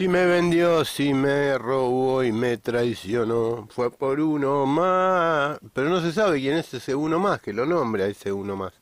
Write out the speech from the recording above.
Si me vendió, si me robó y me traicionó, fue por uno más. Pero no se sabe quién es ese uno más, que lo nombra ese uno más.